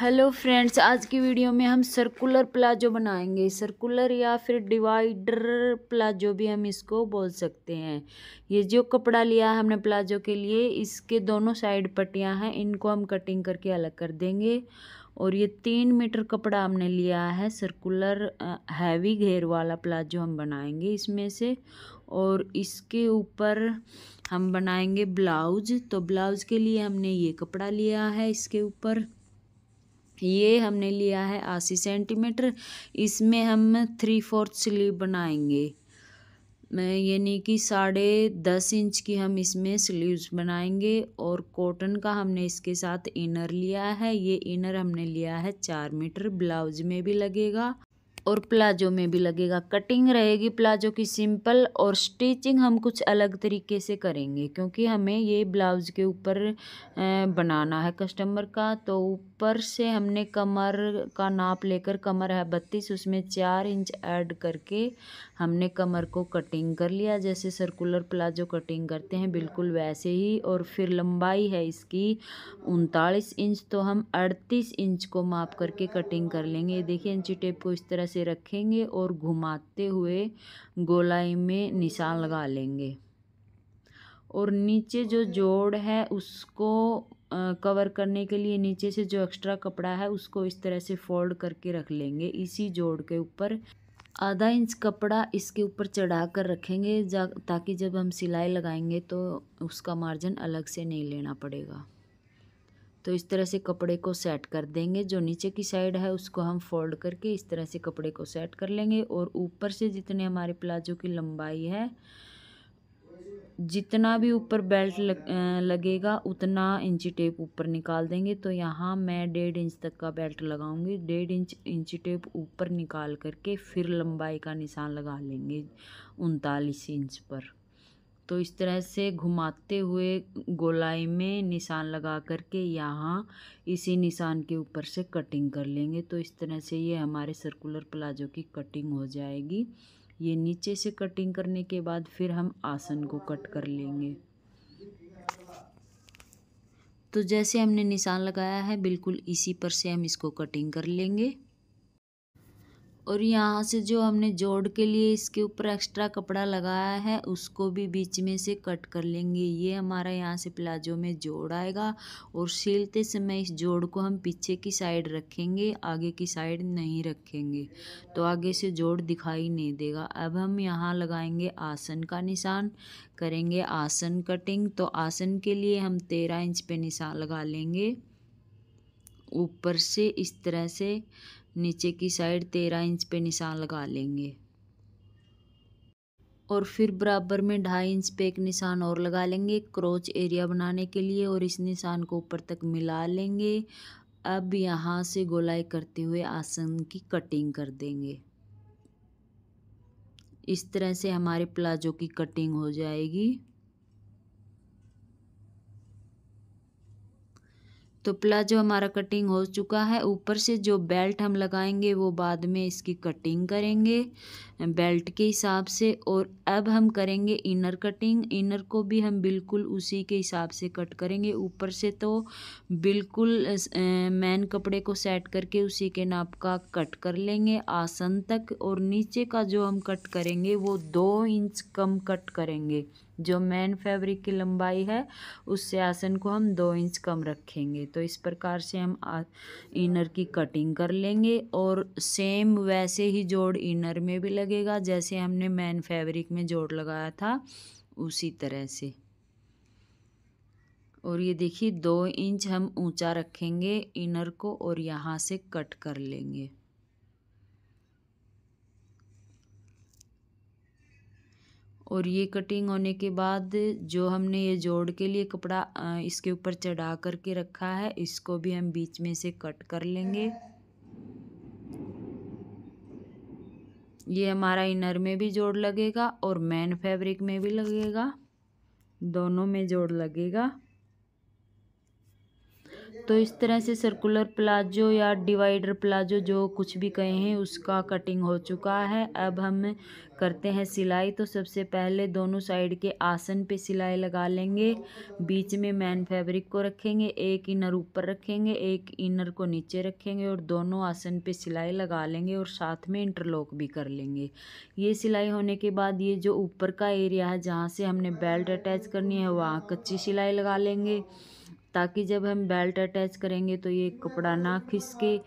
hello friends आज की video में हम सर्कुलर प्लाजो बनाएंगे सर्कुलर या फिर डिवाइडर प्लाजो भी हम इसको बोल सकते हैं ये जो कपड़ा लिया है हमने प्लाजो के लिए इसके दोनों साइड पट्टियां हैं इनको हम कटिंग करके अलग कर देंगे और ये तीन मीटर कपड़ा हमने लिया है सर्कुलर हैवी घेर वाला प्लाजो हम बनाएंगे इसमें से और इसके ऊपर हम बनाएंगे ब्लाउज तो ब्लाउज के लिए हमने ये कपड़ा लिया है इसके ऊपर ये हमने लिया है अस्सी सेंटीमीटर इसमें हम थ्री फोर्थ स्लीव बनाएंगे यानी कि साढ़े दस इंच की हम इसमें स्लीव्स बनाएंगे और कॉटन का हमने इसके साथ इनर लिया है ये इनर हमने लिया है चार मीटर ब्लाउज में भी लगेगा और प्लाजो में भी लगेगा कटिंग रहेगी प्लाजो की सिंपल और स्टिचिंग हम कुछ अलग तरीके से करेंगे क्योंकि हमें ये ब्लाउज के ऊपर बनाना है कस्टमर का तो ऊपर से हमने कमर का नाप लेकर कमर है बत्तीस उसमें चार इंच ऐड करके हमने कमर को कटिंग कर लिया जैसे सर्कुलर प्लाजो कटिंग करते हैं बिल्कुल वैसे ही और फिर लंबाई है इसकी उनतालीस इंच तो हम अड़तीस इंच को माप करके कटिंग कर लेंगे देखिए इंची टेप को इस तरह से रखेंगे और घुमाते हुए गोलाई में निशान लगा लेंगे और नीचे जो जोड़ है उसको कवर करने के लिए नीचे से जो एक्स्ट्रा कपड़ा है उसको इस तरह से फोल्ड करके रख लेंगे इसी जोड़ के ऊपर आधा इंच कपड़ा इसके ऊपर चढ़ा कर रखेंगे ताकि जब हम सिलाई लगाएंगे तो उसका मार्जिन अलग से नहीं लेना पड़ेगा तो इस तरह से कपड़े को सेट कर देंगे जो नीचे की साइड है उसको हम फोल्ड करके इस तरह से कपड़े को सेट कर लेंगे और ऊपर से जितने हमारे प्लाजो की लंबाई है जितना भी ऊपर बेल्ट लग, लगेगा उतना इंची टेप ऊपर निकाल देंगे तो यहाँ मैं डेढ़ इंच तक का बेल्ट लगाऊंगी डेढ़ इंच इंची टेप ऊपर निकाल करके फिर लंबाई का निशान लगा लेंगे उनतालीस इंच पर तो इस तरह से घुमाते हुए गोलाई में निशान लगा करके यहाँ इसी निशान के ऊपर से कटिंग कर लेंगे तो इस तरह से ये हमारे सर्कुलर प्लाजो की कटिंग हो जाएगी ये नीचे से कटिंग करने के बाद फिर हम आसन को कट कर लेंगे तो जैसे हमने निशान लगाया है बिल्कुल इसी पर से हम इसको कटिंग कर लेंगे और यहाँ से जो हमने जोड़ के लिए इसके ऊपर एक्स्ट्रा कपड़ा लगाया है उसको भी बीच में से कट कर लेंगे ये हमारा यहाँ से प्लाजो में जोड़ आएगा और सिलते समय इस जोड़ को हम पीछे की साइड रखेंगे आगे की साइड नहीं रखेंगे तो आगे से जोड़ दिखाई नहीं देगा अब हम यहाँ लगाएंगे आसन का निशान करेंगे आसन कटिंग तो आसन के लिए हम तेरह इंच पे निशान लगा लेंगे ऊपर से इस तरह से नीचे की साइड तेरह इंच पे निशान लगा लेंगे और फिर बराबर में ढाई इंच पे एक निशान और लगा लेंगे क्रोच एरिया बनाने के लिए और इस निशान को ऊपर तक मिला लेंगे अब यहाँ से गोलाई करते हुए आसन की कटिंग कर देंगे इस तरह से हमारे प्लाजो की कटिंग हो जाएगी तो प्लाजो हमारा कटिंग हो चुका है ऊपर से जो बेल्ट हम लगाएंगे वो बाद में इसकी कटिंग करेंगे बेल्ट के हिसाब से और अब हम करेंगे इनर कटिंग इनर को भी हम बिल्कुल उसी के हिसाब से कट करेंगे ऊपर से तो बिल्कुल मैन कपड़े को सेट करके उसी के नाप का कट कर लेंगे आसन तक और नीचे का जो हम कट करेंगे वो दो इंच कम कट करेंगे जो मेन फैब्रिक की लंबाई है उससे आसन को हम दो इंच कम रखेंगे तो इस प्रकार से हम इनर की कटिंग कर लेंगे और सेम वैसे ही जोड़ इनर में भी लगेगा जैसे हमने मेन फैब्रिक में जोड़ लगाया था उसी तरह से और ये देखिए दो इंच हम ऊंचा रखेंगे इनर को और यहाँ से कट कर लेंगे और ये कटिंग होने के बाद जो हमने ये जोड़ के लिए कपड़ा इसके ऊपर चढ़ा करके रखा है इसको भी हम बीच में से कट कर लेंगे ये हमारा इनर में भी जोड़ लगेगा और मैन फैब्रिक में भी लगेगा दोनों में जोड़ लगेगा तो इस तरह से सर्कुलर प्लाजो या डिवाइडर प्लाजो जो कुछ भी कहे हैं उसका कटिंग हो चुका है अब हम करते हैं सिलाई तो सबसे पहले दोनों साइड के आसन पे सिलाई लगा लेंगे बीच में मैन फैब्रिक को रखेंगे एक इनर ऊपर रखेंगे एक इनर को नीचे रखेंगे और दोनों आसन पे सिलाई लगा लेंगे और साथ में इंटरलॉक भी कर लेंगे ये सिलाई होने के बाद ये जो ऊपर का एरिया है जहाँ से हमने बेल्ट अटैच करनी है वहाँ कच्ची सिलाई लगा लेंगे ताकि जब हम बेल्ट अटैच करेंगे तो ये कपड़ा ना खिसके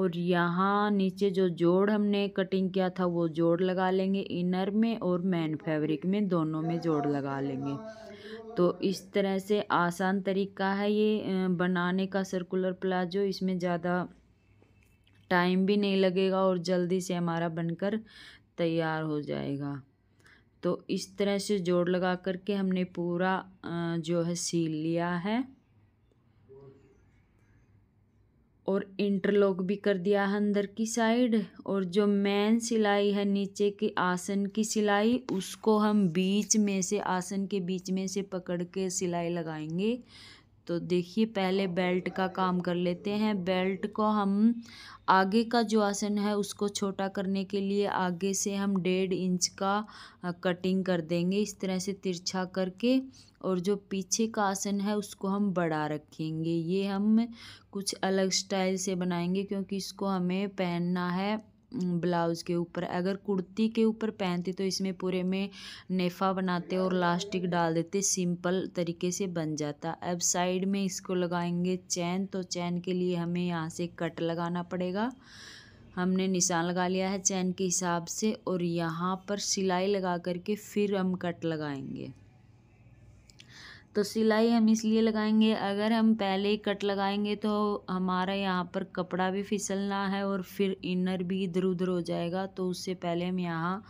और यहाँ नीचे जो जोड़ हमने कटिंग किया था वो जोड़ लगा लेंगे इनर में और मैन फैब्रिक में दोनों में जोड़ लगा लेंगे तो इस तरह से आसान तरीका है ये बनाने का सर्कुलर प्लाजो इसमें ज़्यादा टाइम भी नहीं लगेगा और जल्दी से हमारा बनकर तैयार हो जाएगा तो इस तरह से जोड़ लगा करके हमने पूरा जो है सील लिया है और इंटरलॉक भी कर दिया है अंदर की साइड और जो मेन सिलाई है नीचे की आसन की सिलाई उसको हम बीच में से आसन के बीच में से पकड़ के सिलाई लगाएंगे तो देखिए पहले बेल्ट का काम कर लेते हैं बेल्ट को हम आगे का जो आसन है उसको छोटा करने के लिए आगे से हम डेढ़ इंच का कटिंग कर देंगे इस तरह से तिरछा करके और जो पीछे का आसन है उसको हम बड़ा रखेंगे ये हम कुछ अलग स्टाइल से बनाएंगे क्योंकि इसको हमें पहनना है ब्लाउज़ के ऊपर अगर कुर्ती के ऊपर पहनते तो इसमें पूरे में नेफा बनाते और लास्टिक डाल देते सिंपल तरीके से बन जाता अब साइड में इसको लगाएंगे चैन तो चैन के लिए हमें यहाँ से कट लगाना पड़ेगा हमने निशान लगा लिया है चैन के हिसाब से और यहाँ पर सिलाई लगा करके फिर हम कट लगाएंगे तो सिलाई हम इसलिए लगाएंगे अगर हम पहले ही कट लगाएंगे तो हमारा यहाँ पर कपड़ा भी फिसलना है और फिर इनर भी इधर उधर हो जाएगा तो उससे पहले हम यहाँ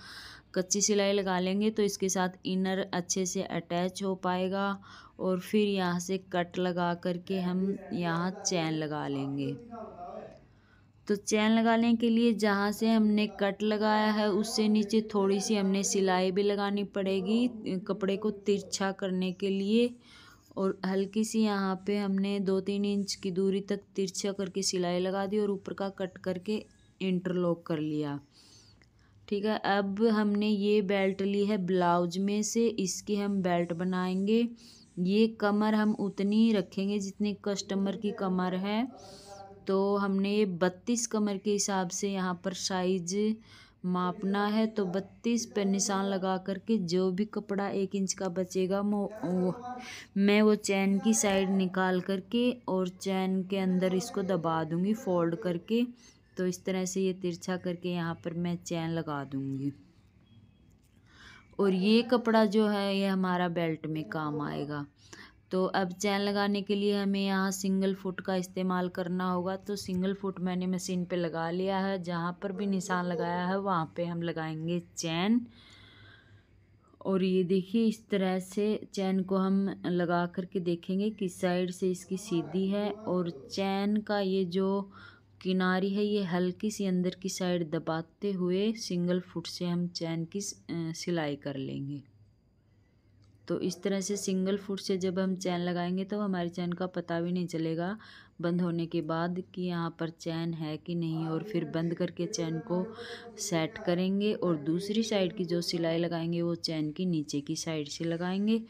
कच्ची सिलाई लगा लेंगे तो इसके साथ इनर अच्छे से अटैच हो पाएगा और फिर यहाँ से कट लगा करके हम यहाँ चैन लगा लेंगे तो चैन लगाने के लिए जहाँ से हमने कट लगाया है उससे नीचे थोड़ी सी हमने सिलाई भी लगानी पड़ेगी कपड़े को तिरछा करने के लिए और हल्की सी यहाँ पे हमने दो तीन इंच की दूरी तक तिरछा करके सिलाई लगा दी और ऊपर का कट करके इंटरलॉक कर लिया ठीक है अब हमने ये बेल्ट ली है ब्लाउज में से इसकी हम बेल्ट बनाएंगे ये कमर हम उतनी रखेंगे जितनी कस्टमर की कमर है तो हमने ये बत्तीस कमर के हिसाब से यहाँ पर साइज मापना है तो बत्तीस पर निशान लगा करके जो भी कपड़ा एक इंच का बचेगा वो मैं वो चैन की साइड निकाल करके और चैन के अंदर इसको दबा दूँगी फोल्ड करके तो इस तरह से ये तिरछा करके यहाँ पर मैं चैन लगा दूँगी और ये कपड़ा जो है ये हमारा बेल्ट में काम आएगा तो अब चैन लगाने के लिए हमें यहाँ सिंगल फुट का इस्तेमाल करना होगा तो सिंगल फुट मैंने मशीन पे लगा लिया है जहाँ पर भी निशान लगाया है वहाँ पे हम लगाएंगे चैन और ये देखिए इस तरह से चैन को हम लगा करके देखेंगे किस साइड से इसकी सीधी है और चैन का ये जो किनारी है ये हल्की सी अंदर की साइड दबाते हुए सिंगल फुट से हम चैन की सिलाई कर लेंगे तो इस तरह से सिंगल फुट से जब हम चैन लगाएंगे तो हमारी चैन का पता भी नहीं चलेगा बंद होने के बाद कि यहाँ पर चैन है कि नहीं और फिर बंद करके चैन को सेट करेंगे और दूसरी साइड की जो सिलाई लगाएंगे वो चैन की नीचे की साइड से लगाएंगे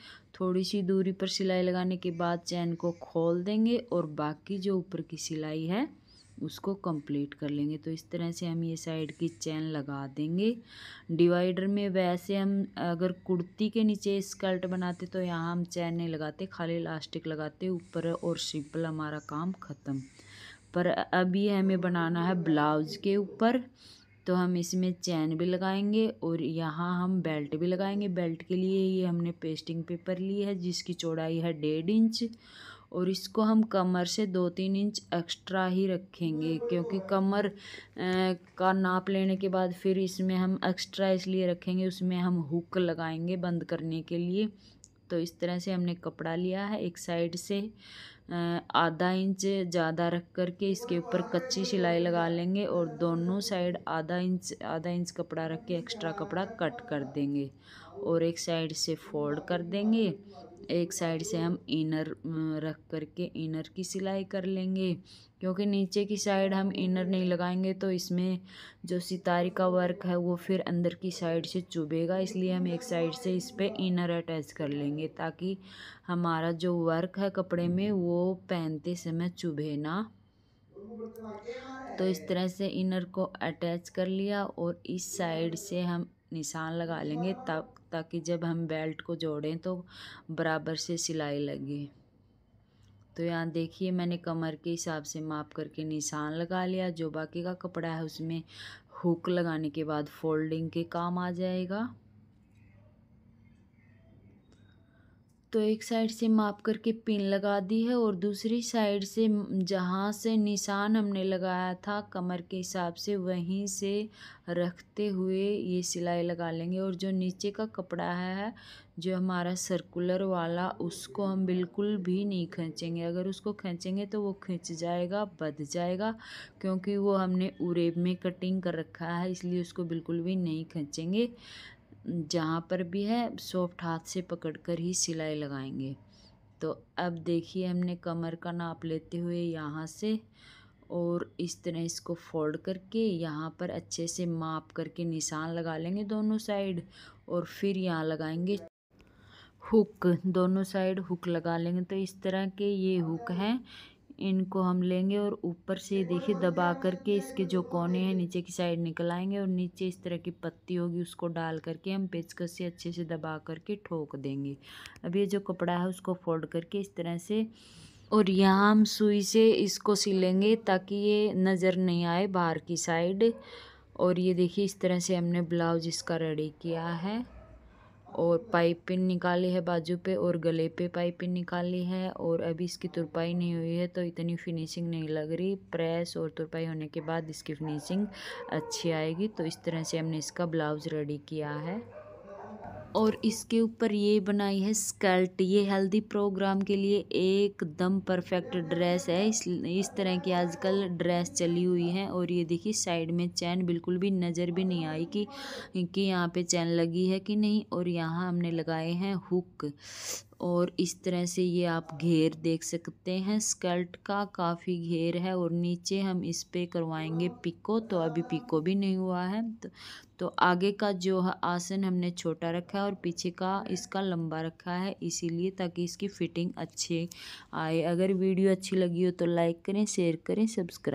थोड़ी सी दूरी पर सिलाई लगाने के बाद चैन को खोल देंगे और बाकी जो ऊपर की सिलाई है उसको कंप्लीट कर लेंगे तो इस तरह से हम ये साइड की चैन लगा देंगे डिवाइडर में वैसे हम अगर कुर्ती के नीचे स्कर्ट बनाते तो यहाँ हम चैन नहीं लगाते खाली इलास्टिक लगाते ऊपर और सिंपल हमारा काम ख़त्म पर अभी हमें बनाना है ब्लाउज के ऊपर तो हम इसमें चैन भी लगाएंगे और यहाँ हम बेल्ट भी लगाएंगे बेल्ट के लिए ये हमने पेस्टिंग पेपर ली है जिसकी चौड़ाई है डेढ़ इंच और इसको हम कमर से दो तीन इंच एक्स्ट्रा ही रखेंगे क्योंकि कमर का नाप लेने के बाद फिर इसमें हम एक्स्ट्रा इसलिए रखेंगे उसमें हम हुक लगाएंगे बंद करने के लिए तो इस तरह से हमने कपड़ा लिया है एक साइड से आधा इंच ज़्यादा रख कर के इसके ऊपर कच्ची सिलाई लगा लेंगे और दोनों साइड आधा इंच आधा इंच कपड़ा रख के एक्स्ट्रा कपड़ा कट कर देंगे और एक साइड से फोल्ड कर देंगे एक साइड से हम इनर रख करके इनर की सिलाई कर लेंगे क्योंकि नीचे की साइड हम इनर नहीं लगाएंगे तो इसमें जो सितारी का वर्क है वो फिर अंदर की साइड से चुभेगा इसलिए हम एक साइड से इस पर इनर अटैच कर लेंगे ताकि हमारा जो वर्क है कपड़े में वो पहनते समय चुभे ना तो इस तरह से इनर को अटैच कर लिया और इस साइड से हम निशान लगा लेंगे तब ताकि जब हम बेल्ट को जोड़ें तो बराबर से सिलाई लगे तो यहाँ देखिए मैंने कमर के हिसाब से माप करके निशान लगा लिया जो बाकी का कपड़ा है उसमें हुक लगाने के बाद फोल्डिंग के काम आ जाएगा तो एक साइड से माप करके पिन लगा दी है और दूसरी साइड से जहाँ से निशान हमने लगाया था कमर के हिसाब से वहीं से रखते हुए ये सिलाई लगा लेंगे और जो नीचे का कपड़ा है जो हमारा सर्कुलर वाला उसको हम बिल्कुल भी नहीं खींचेंगे अगर उसको खींचेंगे तो वो खींच जाएगा बध जाएगा क्योंकि वो हमने उरेब में कटिंग कर रखा है इसलिए उसको बिल्कुल भी नहीं खींचेंगे जहाँ पर भी है सॉफ्ट हाथ से पकड़ कर ही सिलाई लगाएंगे तो अब देखिए हमने कमर का नाप लेते हुए यहाँ से और इस तरह इसको फोल्ड करके यहाँ पर अच्छे से माप करके निशान लगा लेंगे दोनों साइड और फिर यहाँ लगाएंगे हुक दोनों साइड हुक लगा लेंगे तो इस तरह के ये हुक हैं इनको हम लेंगे और ऊपर से देखिए दबा करके इसके जो कोने हैं नीचे की साइड निकल आएंगे और नीचे इस तरह की पत्ती होगी उसको डाल करके हम पेचकस से अच्छे से दबा करके ठोक देंगे अब ये जो कपड़ा है उसको फोल्ड करके इस तरह से और यहाँ हम सुई से इसको सिलेंगे ताकि ये नज़र नहीं आए बाहर की साइड और ये देखिए इस तरह से हमने ब्लाउज इसका रेडी किया है और पाइपिंग निकाली है बाजू पे और गले पे पाइपिंग निकाली है और अभी इसकी तुरपाई नहीं हुई है तो इतनी फिनिशिंग नहीं लग रही प्रेस और तुरपाई होने के बाद इसकी फिनिशिंग अच्छी आएगी तो इस तरह से हमने इसका ब्लाउज़ रेडी किया है और इसके ऊपर ये बनाई है स्कर्ट ये हेल्दी प्रोग्राम के लिए एकदम परफेक्ट ड्रेस है इस इस तरह की आजकल ड्रेस चली हुई है और ये देखिए साइड में चैन बिल्कुल भी नज़र भी नहीं आई कि कि यहाँ पे चैन लगी है कि नहीं और यहाँ हमने लगाए हैं हुक और इस तरह से ये आप घेर देख सकते हैं स्कर्ट का काफ़ी घेर है और नीचे हम इस पर करवाएंगे पिको तो अभी पिको भी नहीं हुआ है तो, तो आगे का जो है आसन हमने छोटा रखा है और पीछे का इसका लंबा रखा है इसीलिए ताकि इसकी फ़िटिंग अच्छी आए अगर वीडियो अच्छी लगी हो तो लाइक करें शेयर करें सब्सक्राइब